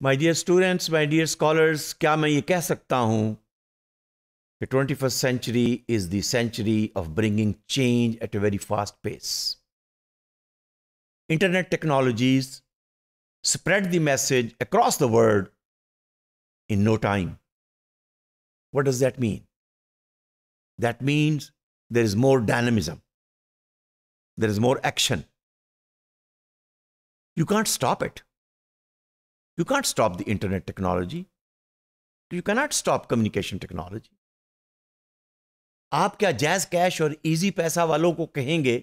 My dear students, my dear scholars, क्या मैं ये कह सकता हूँ 21st century is the century of bringing change at a very fast pace. Internet technologies spread the message across the world in no time. What does that mean? That means there is more dynamism. There is more action. You can't stop it. You can't stop the internet technology. You cannot stop communication technology. आप क्या jazz cash और easy पैसा वालों को कहेंगे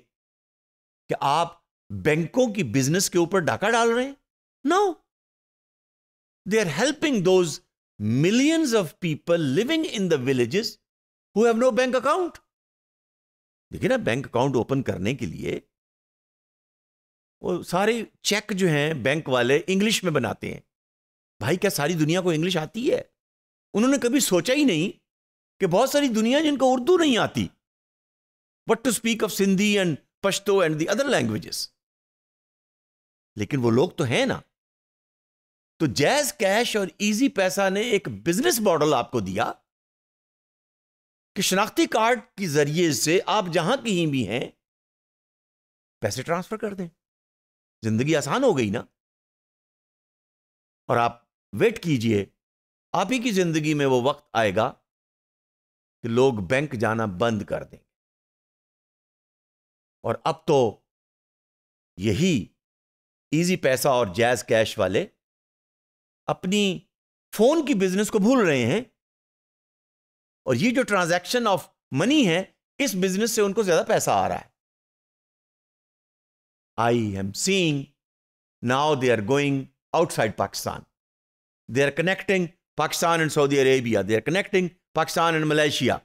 कि आप बैंकों की बिजनेस के ऊपर डाका डाल रहे हैं no they are helping those millions of people living in the villages who have no bank account देखिए ना बैंक अकाउंट ओपन करने के लिए वो सारे चेक जो हैं बैंक वाले इंग्लिश में बनाते हैं भाई क्या सारी दुनिया को इंग्लिश आती है उन्होंने कभी सोचा ही नहीं कि बहुत सारी दुनिया जिनको उर्दू नहीं आती what to speak of Sindhi and Pashto and the other languages लेकिन वो लोग तो हैं ना तो जैज कैश और इजी पैसा ने एक बिजनेस मॉडल आपको दिया कि शनाख्ती कार्ड के जरिए से आप जहां कहीं भी हैं पैसे ट्रांसफर कर दें जिंदगी आसान हो गई ना और आप वेट कीजिए आप ही की जिंदगी में वो वक्त आएगा कि लोग बैंक जाना बंद कर देंगे और अब तो यही इजी पैसा और जैज कैश वाले अपनी फोन की बिजनेस को भूल रहे हैं और ये जो ट्रांजैक्शन ऑफ मनी है इस बिजनेस से उनको ज्यादा पैसा आ रहा है I am seeing now they are going outside Pakistan. They are connecting Pakistan and Saudi Arabia. They are connecting Pakistan and Malaysia.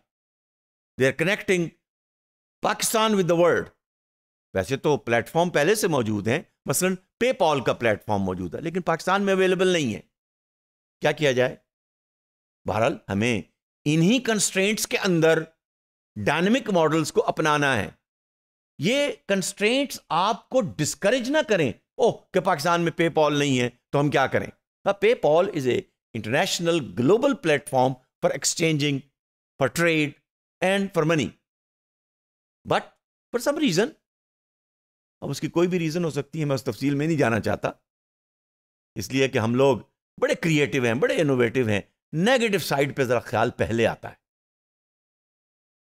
They are connecting Pakistan with the world. वैसे तो प्लेटफॉर्म पहले से मौजूद हैं मसलन पे पॉल का platform मौजूद है लेकिन पाकिस्तान में अवेलेबल नहीं है क्या किया जाए बहरहाल हमें इन्हीं कंस्ट्रेंट्स के अंदर डायनेमिक मॉडल्स को अपनाना है ये कंस्ट्रेंट्स आपको डिस्करेज ना करें ओह कि पाकिस्तान में पे पॉल नहीं है तो हम क्या करें PayPal is a international global platform for exchanging for trade and for money but for some reason अब उसकी कोई भी रीजन हो सकती है मैं उस तफसील में नहीं जाना चाहता इसलिए कि हम लोग बड़े क्रिएटिव हैं बड़े इनोवेटिव हैं नेगेटिव साइड पे ज़रा ख्याल पहले आता है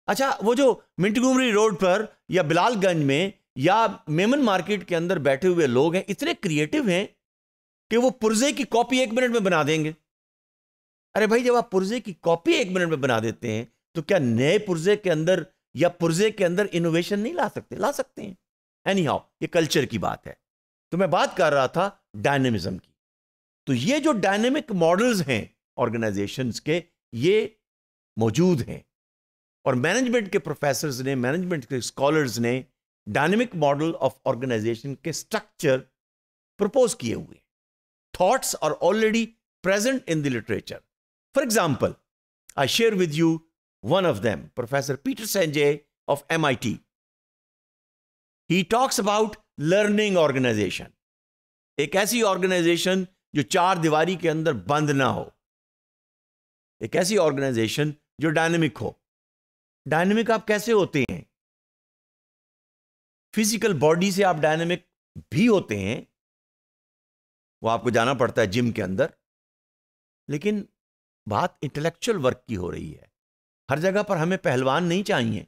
अच्छा वो जो मिंटगुमरी रोड पर या बिलालगंज में या मेमन मार्केट के अंदर बैठे हुए लोग हैं इतने क्रिएटिव हैं कि वो पुर्जे की कॉपी एक मिनट में बना देंगे अरे भाई जब आप पुर्जे की कॉपी एक मिनट में बना देते हैं तो क्या नए पुर्जे के अंदर या पुर्जे के अंदर इनोवेशन नहीं ला सकते ला सकते हैं एनी हाउ ये कल्चर की बात है तो मैं बात कर रहा था डायनेमिज्म की तो ये जो डायनेमिक मॉडल्स हैं ऑर्गेनाइजेशंस के ये मौजूद हैं और मैनेजमेंट के प्रोफेसर ने मैनेजमेंट के स्कॉलर्स ने डायनेमिक मॉडल ऑफ ऑर्गेनाइजेशन के स्ट्रक्चर प्रपोज किए हुए thoughts are already present in the literature for example I share with you one of them professor Peter Senge of M I T he talks about learning organisation एक ऐसी organisation जो चार दीवारी के अंदर बंद ना हो एक ऐसी ऑर्गेनाइजेशन जो डायनेमिक हो डायनेमिक आप कैसे होते हैं फिजिकल बॉडी से आप डायनेमिक भी होते हैं वो आपको जाना पड़ता है जिम के अंदर लेकिन बात इंटेलेक्चुअल वर्क की हो रही है हर जगह पर हमें पहलवान नहीं चाहिए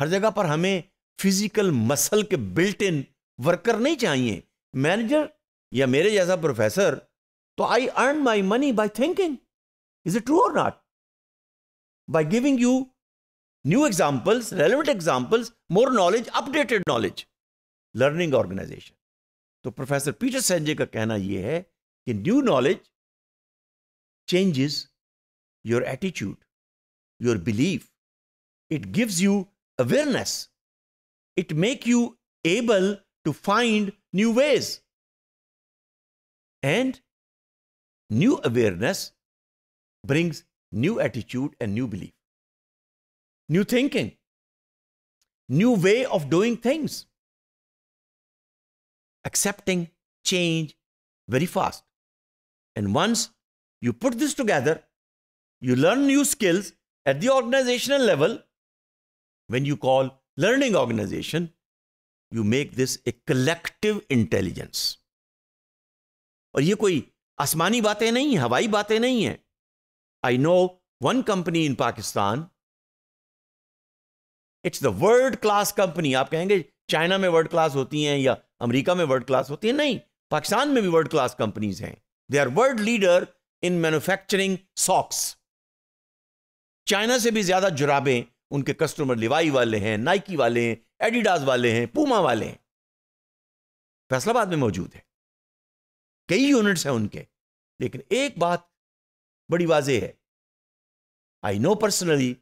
हर जगह पर हमें फिजिकल मसल के बिल्ट इन वर्कर नहीं चाहिए मैनेजर या मेरे जैसा प्रोफेसर तो I earn my money by thinking is it true और not by giving you new examples, relevant examples, more knowledge, updated knowledge. Learning organisation तो प्रोफेसर पीटर संजय का कहना यह है कि new knowledge changes your attitude your belief it gives you awareness it make you able to find new veg and new awareness brings new attitude and new belief new thinking, new way of doing things, accepting change very fast. And once you put this together, you learn new skills at the organizational level. When you call learning organization, you make this a collective intelligence. और ये कोई आसमानी बातें नहीं हवाई बातें नहीं हैं I know one company in Pakistan it's the world class company आप कहेंगे चाइना में वर्ल्ड क्लास होती हैं या अमेरिका में वर्ल्ड क्लास होती है नहीं पाकिस्तान में भी वर्ल्ड क्लास कंपनीज हैं they are world leader in manufacturing socks China से भी ज्यादा जुराबें उनके कस्टमर लिवाई वाले हैं नाइकी वाले हैं एडिडास वाले हैं पूमा वाले हैं फैसलाबाद में मौजूद है कई यूनिट्स हैं उनके लेकिन एक बात बड़ी वाजे है I know personally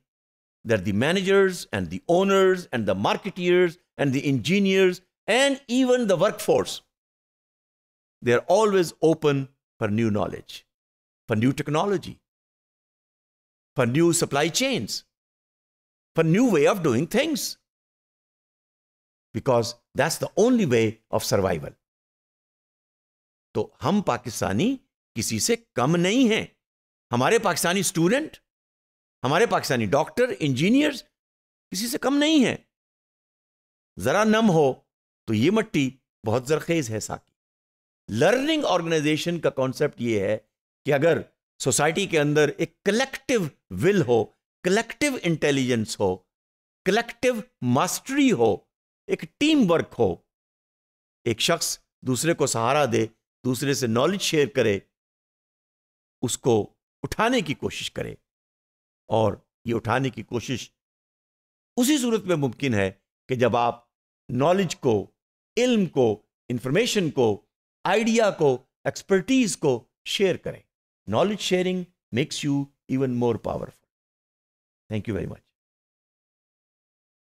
They're the managers and the owners and the marketeers and the engineers and even the workforce. They're always open for new knowledge, for new technology, for new supply chains, for new way of doing things. Because that's the only way of survival. तो हम पाकिस्तानी किसी से कम नहीं हैं हमारे Pakistani student हमारे Pakistani doctor engineers किसी से कम नहीं है जरा नम हो तो ये मट्टी बहुत जरखेज है साकी लर्निंग ऑर्गेनाइजेशन का कॉन्सेप्ट ये है कि अगर सोसाइटी के अंदर एक कलेक्टिव विल हो कलेक्टिव इंटेलिजेंस हो कलेक्टिव मास्टरी हो एक टीम वर्क हो एक शख्स दूसरे को सहारा दे दूसरे से नॉलेज शेयर करे उसको उठाने की कोशिश करे और ये उठाने की कोशिश उसी सूरत में मुमकिन है कि जब आप नॉलेज को इल्म को इंफॉर्मेशन को आइडिया को एक्सपर्टीज को शेयर करें knowledge sharing makes you even more powerful thank you very much